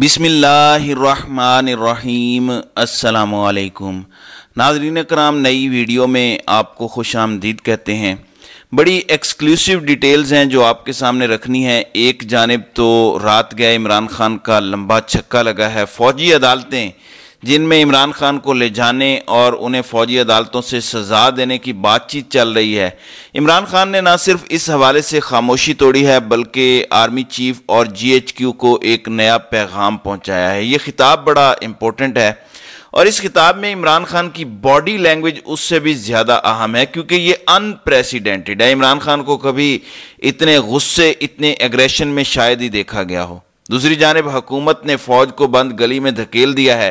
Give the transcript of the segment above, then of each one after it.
बिसमीम अल्लाम नाजरीन कराम नई वीडियो में आपको खुश आमदीद कहते हैं बड़ी एक्सक्लूसिव डिटेल्स हैं जो आपके सामने रखनी है एक जानब तो रात गए इमरान खान का लंबा छक्का लगा है फ़ौजी अदालतें जिनमें इमरान खान को ले जाने और उन्हें फौजी अदालतों से सजा देने की बातचीत चल रही है इमरान खान ने न सिर्फ इस हवाले से खामोशी तोड़ी है बल्कि आर्मी चीफ और जीएचक्यू को एक नया पैगाम पहुंचाया है ये खिताब बड़ा इम्पोर्टेंट है और इस खिताब में इमरान खान की बॉडी लैंग्वेज उससे भी ज़्यादा अहम है क्योंकि ये अनप्रेसिडेंटेड है इमरान खान को कभी इतने गुस्से इतने एग्रेशन में शायद ही देखा गया हो दूसरी जानब हकूमत ने फौज को बंद गली में धकेल दिया है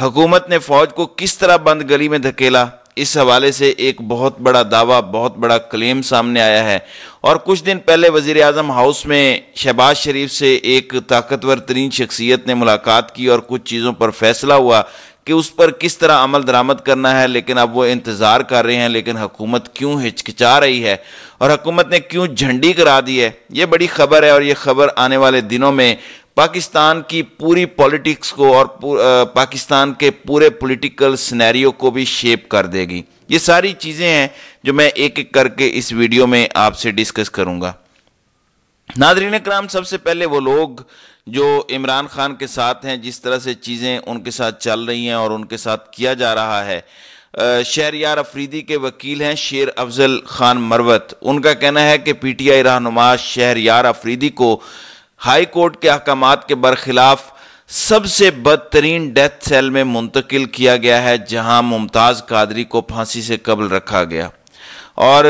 हकूमत ने फौज को किस तरह बंद गली में धकेला इस हवाले से एक बहुत बड़ा दावा बहुत बड़ा क्लेम सामने आया है और कुछ दिन पहले वजीर अजम हाउस में शहबाज शरीफ से एक ताकतवर तरीन शख्सियत ने मुलाकात की और कुछ चीज़ों पर फैसला हुआ कि उस पर किस तरह अमल दरामद करना है लेकिन अब वो इंतज़ार कर रहे हैं लेकिन हुकूमत क्यों हिचकिचा रही है और हुकूमत ने क्यों झंडी करा दी है ये बड़ी खबर है और ये खबर आने वाले दिनों में पाकिस्तान की पूरी पॉलिटिक्स को और पाकिस्तान के पूरे पॉलिटिकल सिनेरियो को भी शेप कर देगी ये सारी चीज़ें हैं जो मैं एक एक करके इस वीडियो में आपसे डिस्कस करूँगा नादरीन कराम सबसे पहले वो लोग जो इमरान खान के साथ हैं जिस तरह से चीज़ें उनके साथ चल रही हैं और उनके साथ किया जा रहा है यार अफरीदी के वकील हैं शेर अफजल खान मरवत उनका कहना है कि पी टी आई रहनुमा यार अफरीदी को हाई कोर्ट के अहकाम के बरखिलाफ़ सबसे बदतरीन डेथ सेल में मुंतकिल किया गया है जहां मुमताज़ कादरी को फांसी से कबल रखा गया और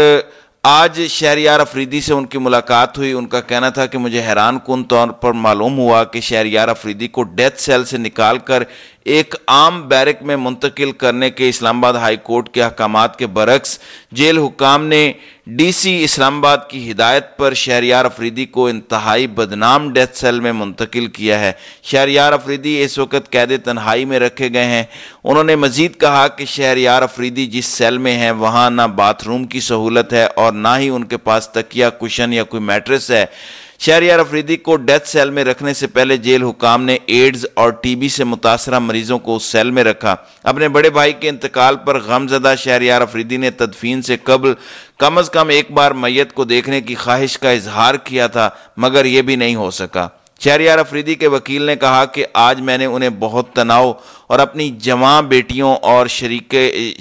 आज शहरियार अफरीदी से उनकी मुलाकात हुई उनका कहना था कि मुझे हैरान कन तौर पर मालूम हुआ कि शहरियार अफरीदी को डेथ सेल से निकाल कर एक आम बैरक में मुंतकिल करने के इस्लामाबाद हाई कोर्ट के अहकाम के बरक्स जेल हुकाम ने डीसी इस्लामाबाद की हिदायत पर शहरियार अफरीदी को इंतहाई बदनाम डेथ सेल में मुंतकिल किया है शहरियार अफरीदी इस वक्त कैद तन्हाई में रखे गए हैं उन्होंने मजीद कहा कि शहरियार अफरीदी जिस सेल में हैं वहाँ ना बाथरूम की सहूलत है और ना ही उनके पास तकिया कुशन या कोई मैट्रेस है शहरियार अफरीदी को डेथ सेल में रखने से पहले जेल हुकाम ने एड्स और टीबी से मुतासर मरीजों को उस सेल में रखा अपने बड़े भाई के इंतकाल पर गमजदा शहरियार अफरीदी ने तदफीन से कबल कम अज़ कम एक बार मैयत को देखने की ख्वाहिश का इजहार किया था मगर यह भी नहीं हो सका शहरियार अफरीदी के वकील ने कहा कि आज मैंने उन्हें बहुत तनाव और अपनी जमा बेटियों और शरीक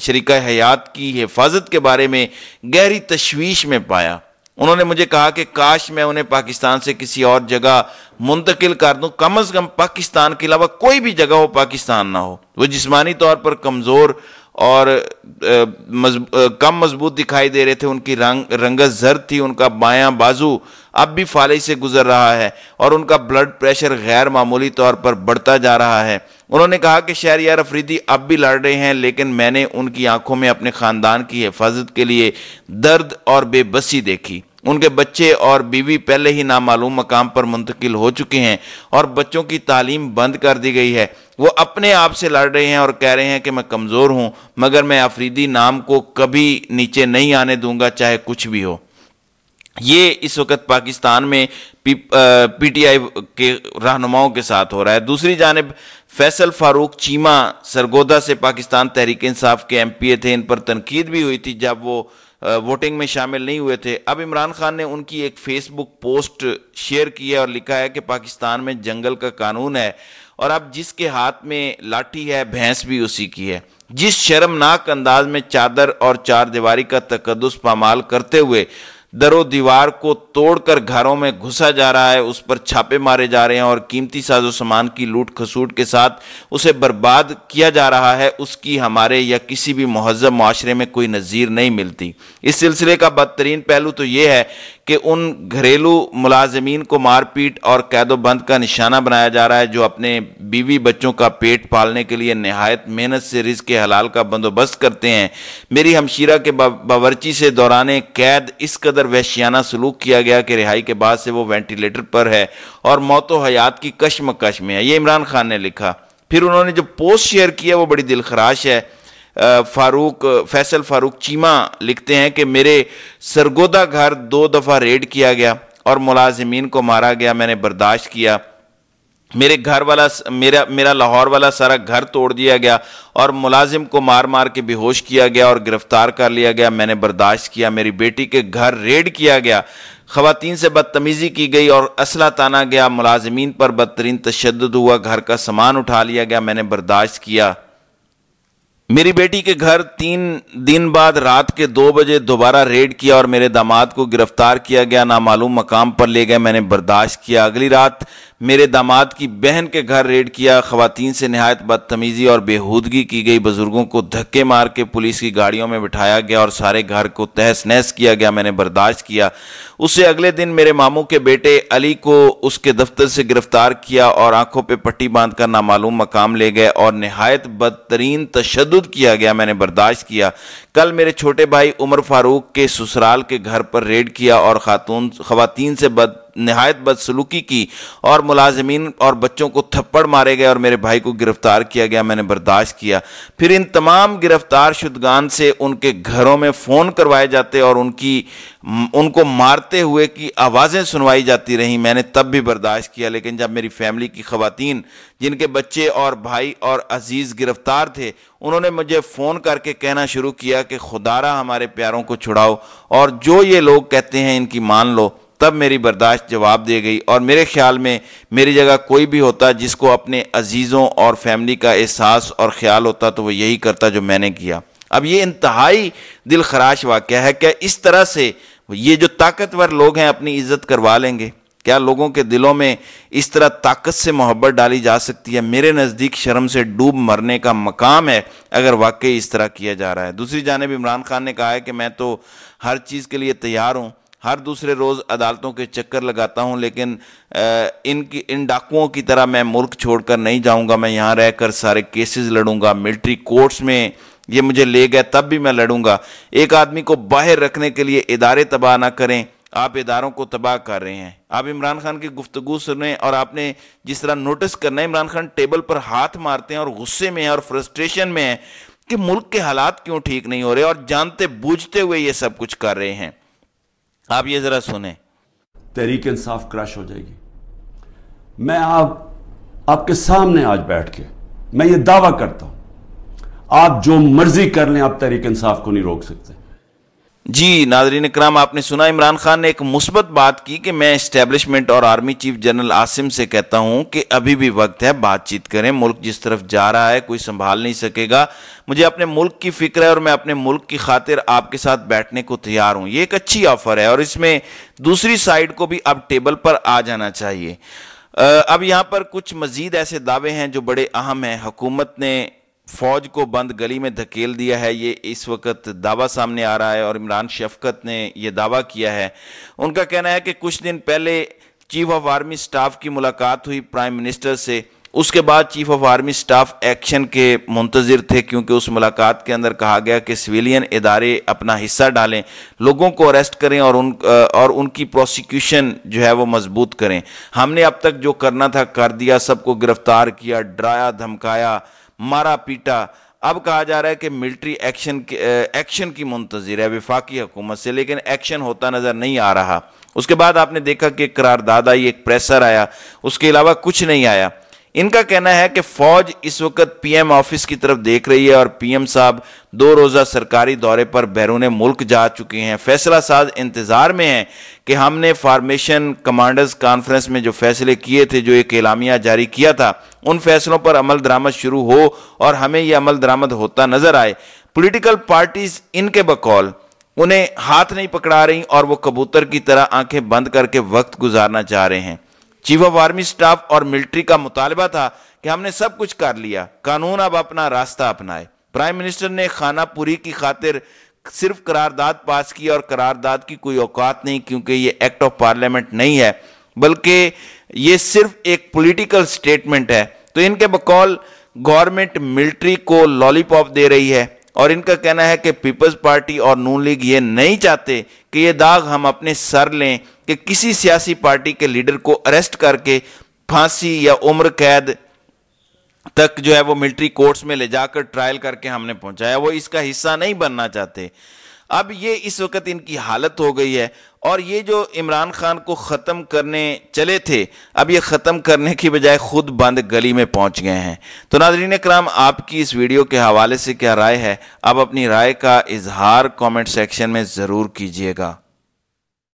शरीक हयात की हिफाजत के बारे में गहरी तशवीश में पाया उन्होंने मुझे कहा कि काश मैं उन्हें पाकिस्तान से किसी और जगह मुंतकिल कर दूं कम अज़ कम पाकिस्तान के अलावा कोई भी जगह हो पाकिस्तान ना हो वो जिस्मानी तौर पर कमज़ोर और कम मजबूत दिखाई दे रहे थे उनकी रंग रंगत जर्द थी उनका बायां बाजू अब भी फाले से गुजर रहा है और उनका ब्लड प्रेशर गैर मामूली तौर पर बढ़ता जा रहा है उन्होंने कहा कि शहर यार अफरीदी अब भी लड़ रहे हैं लेकिन मैंने उनकी आंखों में अपने ख़ानदान की हिफाजत के लिए दर्द और बेबसी देखी उनके बच्चे और बीवी पहले ही नामालूम मकाम पर मुंतकिल हो चुके हैं और बच्चों की तालीम बंद कर दी गई है वो अपने आप से लड़ रहे हैं और कह रहे हैं कि मैं कमज़ोर हूँ मगर मैं आफरीदी नाम को कभी नीचे नहीं आने दूंगा चाहे कुछ भी हो ये इस वक्त पाकिस्तान में पीटीआई के रहनुमाओं के साथ हो रहा है दूसरी जानब फैसल फारूक चीमा सरगोदा से पाकिस्तान तहरीक इंसाफ के एमपीए थे इन पर तनकीद भी हुई थी जब वो वोटिंग में शामिल नहीं हुए थे अब इमरान खान ने उनकी एक फेसबुक पोस्ट शेयर की है और लिखा है कि पाकिस्तान में जंगल का कानून है और अब जिसके हाथ में लाठी है भैंस भी उसी की है जिस शर्मनाक अंदाज में चादर और चार दीवारी का तकदस पामाल करते हुए दरो दीवार को तोड़कर घरों में घुसा जा रहा है उस पर छापे मारे जा रहे हैं और कीमती साजो सामान की लूट खसूट के साथ उसे बर्बाद किया जा रहा है उसकी हमारे या किसी भी महजब माशरे में कोई नज़ीर नहीं मिलती इस सिलसिले का बदतरीन पहलू तो ये है कि उन घरेलू मुलाजमीन को मारपीट और कैदोबंद का निशाना बनाया जा रहा है जो अपने बीवी बच्चों का पेट पालने के लिए नहायत मेहनत से रिज के हलाल का बंदोबस्त करते हैं मेरी हमशीरा के बावरची से दौरान कैद इस कदर वहशियाना सलूक किया गया कि रिहाई के बाद से वो वेंटिलेटर पर है और मौत हयात की कश्मकश में है ये इमरान खान ने लिखा फिर उन्होंने जो पोस्ट शेयर किया वो बड़ी दिलखराश है फारूक फैसल फारूक चीमा लिखते हैं कि मेरे सरगोदा घर दो दफ़ा रेड किया गया और मुलाजमीन को मारा गया मैंने बर्दाश्त किया मेरे घर वाला मेरा मेरा लाहौर वाला सारा घर तोड़ दिया गया और मुलाजिम को मार मार के बेहोश किया गया और गिरफ्तार कर लिया गया मैंने बर्दाश्त किया मेरी बेटी के घर रेड किया गया खातन से बदतमीज़ी की गई और असला ताना गया मुलाजमीन पर बदतरीन तशद हुआ घर का सामान उठा लिया गया मैंने बर्दाश्त किया मेरी बेटी के घर तीन दिन बाद रात के दो बजे दोबारा रेड किया और मेरे दामाद को गिरफ्तार किया गया नामालूम मकाम पर ले गए मैंने बर्दाश्त किया अगली रात मेरे दामाद की बहन के घर रेड किया खातन से नहायत बदतमीज़ी और बेहूदगी की गई बुज़ुर्गों को धक्के मार के पुलिस की गाड़ियों में बिठाया गया और सारे घर को तहस नहस किया गया मैंने बर्दाश्त किया उससे अगले दिन मेरे मामू के बेटे अली को उसके दफ्तर से गिरफ्तार किया और आंखों पर पट्टी बांध कर नामालूम मकाम ले गए और नहायत बदतरीन तशद तशद किया गया मैंने बर्दाश्त किया कल मेरे छोटे भाई उमर फारूक के ससुराल के घर पर रेड किया और खातून खातन से बद नहायत बदसलूकी की और मुलाजमीन और बच्चों को थप्पड़ मारे गए और मेरे भाई को गिरफ्तार किया गया मैंने बर्दाश्त किया फिर इन तमाम गिरफ्तार शुदगान से उनके घरों में फ़ोन करवाए जाते और उनकी उनको मारते हुए की आवाज़ें सुनवाई जाती रहीं मैंने तब भी बर्दाश्त किया लेकिन जब मेरी फैमिली की खातन जिनके बच्चे और भाई और अजीज़ गिरफ्तार थे उन्होंने मुझे फ़ोन करके कहना शुरू किया कि खुदारा हमारे प्यारों को छुड़ाओ और जो ये लोग कहते हैं इनकी मान लो तब मेरी बर्दाश्त जवाब दे गई और मेरे ख्याल में मेरी जगह कोई भी होता जिसको अपने अजीज़ों और फैमिली का एहसास और ख्याल होता तो वो यही करता जो मैंने किया अब ये इंतहाई दिल खराश वाक़ है क्या इस तरह से ये जो ताकतवर लोग हैं अपनी इज्जत करवा लेंगे क्या लोगों के दिलों में इस तरह ताकत से मोहब्बत डाली जा सकती है मेरे नज़दीक शर्म से डूब मरने का मकाम है अगर वाकई इस तरह किया जा रहा है दूसरी जानब इमरान खान ने कहा है कि मैं तो हर चीज़ के लिए तैयार हूँ हर दूसरे रोज़ अदालतों के चक्कर लगाता हूं लेकिन इनकी इन डाकुओं की तरह मैं मुल्क छोड़कर नहीं जाऊंगा मैं यहां रहकर सारे केसेस लड़ूंगा मिलिट्री कोर्ट्स में ये मुझे ले गए तब भी मैं लड़ूंगा एक आदमी को बाहर रखने के लिए इदारे तबाह ना करें आप इदारों को तबाह कर रहे हैं आप इमरान खान की गुफ्तु सुने और आपने जिस तरह नोटिस करना है इमरान खान टेबल पर हाथ मारते हैं और गुस्से में है और फ्रस्ट्रेशन में है कि मुल्क के हालात क्यों ठीक नहीं हो रहे और जानते बूझते हुए ये सब कुछ कर रहे हैं आप ये जरा सुने तहरीक इंसाफ क्रश हो जाएगी मैं आप आपके सामने आज बैठ के मैं ये दावा करता हूं आप जो मर्जी कर लें आप तहरीक इंसाफ को नहीं रोक सकते जी नाजरीन इक्राम आपने सुना इमरान खान ने एक मुस्बत बात की कि मैं इस्टेब्लिशमेंट और आर्मी चीफ जनरल आसिम से कहता हूं कि अभी भी वक्त है बातचीत करें मुल्क जिस तरफ जा रहा है कोई संभाल नहीं सकेगा मुझे अपने मुल्क की फिक्र है और मैं अपने मुल्क की खातिर आपके साथ बैठने को तैयार हूं ये एक अच्छी ऑफर है और इसमें दूसरी साइड को भी अब टेबल पर आ जाना चाहिए अब यहाँ पर कुछ मजीद ऐसे दावे हैं जो बड़े अहम हैं हकूमत ने फौज को बंद गली में धकेल दिया है ये इस वक्त दावा सामने आ रहा है और इमरान शफकत ने यह दावा किया है उनका कहना है कि कुछ दिन पहले चीफ ऑफ आर्मी स्टाफ की मुलाकात हुई प्राइम मिनिस्टर से उसके बाद chief of army staff action के मुंतजर थे क्योंकि उस मुलाकात के अंदर कहा गया कि सिविलियन इदारे अपना हिस्सा डालें लोगों को अरेस्ट करें और उन और उनकी प्रोसिक्यूशन जो है वो मजबूत करें हमने अब तक जो करना था कर दिया सबको गिरफ्तार किया डराया धमकाया मारा पीटा अब कहा जा रहा है कि मिलिट्री एक्शन एक्शन की मुंतजर है विफाकी हुकूमत से लेकिन एक्शन होता नज़र नहीं आ रहा उसके बाद आपने देखा कि करारदाद आई एक प्रेसर आया उसके अलावा कुछ नहीं आया इनका कहना है कि फौज इस वक्त पीएम ऑफिस की तरफ देख रही है और पीएम साहब दो रोज़ा सरकारी दौरे पर बैरून मुल्क जा चुके हैं फैसला साज इंतज़ार में है कि हमने फार्मेशन कमांडर्स कॉन्फ्रेंस में जो फैसले किए थे जो एक एलामिया जारी किया था उन फैसलों पर अमल दरामद शुरू हो और हमें यह अमल दरामद होता नज़र आए पोलिटिकल पार्टीज़ इनके बकौल उन्हें हाथ नहीं पकड़ा रही और वो कबूतर की तरह आंखें बंद करके वक्त गुजारना चाह रहे हैं चीफ ऑफ आर्मी स्टाफ और मिलिट्री का मुतालबा था कि हमने सब कुछ कर लिया कानून अब अपना रास्ता अपनाए प्राइम मिनिस्टर ने खानापुरी की खातिर सिर्फ करारदाद पास की और करारदाद की कोई औकात नहीं क्योंकि ये एक्ट ऑफ पार्लियामेंट नहीं है बल्कि ये सिर्फ एक पॉलिटिकल स्टेटमेंट है तो इनके बकौल गवर्नमेंट मिलिट्री को लॉलीपॉप दे रही है और इनका कहना है कि पीपल्स पार्टी और नून लीग ये नहीं चाहते कि ये दाग हम अपने सर लें कि किसी सियासी पार्टी के लीडर को अरेस्ट करके फांसी या उम्र कैद तक जो है वो मिलिट्री कोर्ट्स में ले जाकर ट्रायल करके हमने पहुंचाया वो इसका हिस्सा नहीं बनना चाहते अब ये इस वक्त इनकी हालत हो गई है और ये जो इमरान खान को ख़त्म करने चले थे अब ये ख़त्म करने की बजाय ख़ुद बंद गली में पहुंच गए हैं तो नाजरीन कराम आपकी इस वीडियो के हवाले से क्या राय है आप अपनी राय का इजहार कमेंट सेक्शन में ज़रूर कीजिएगा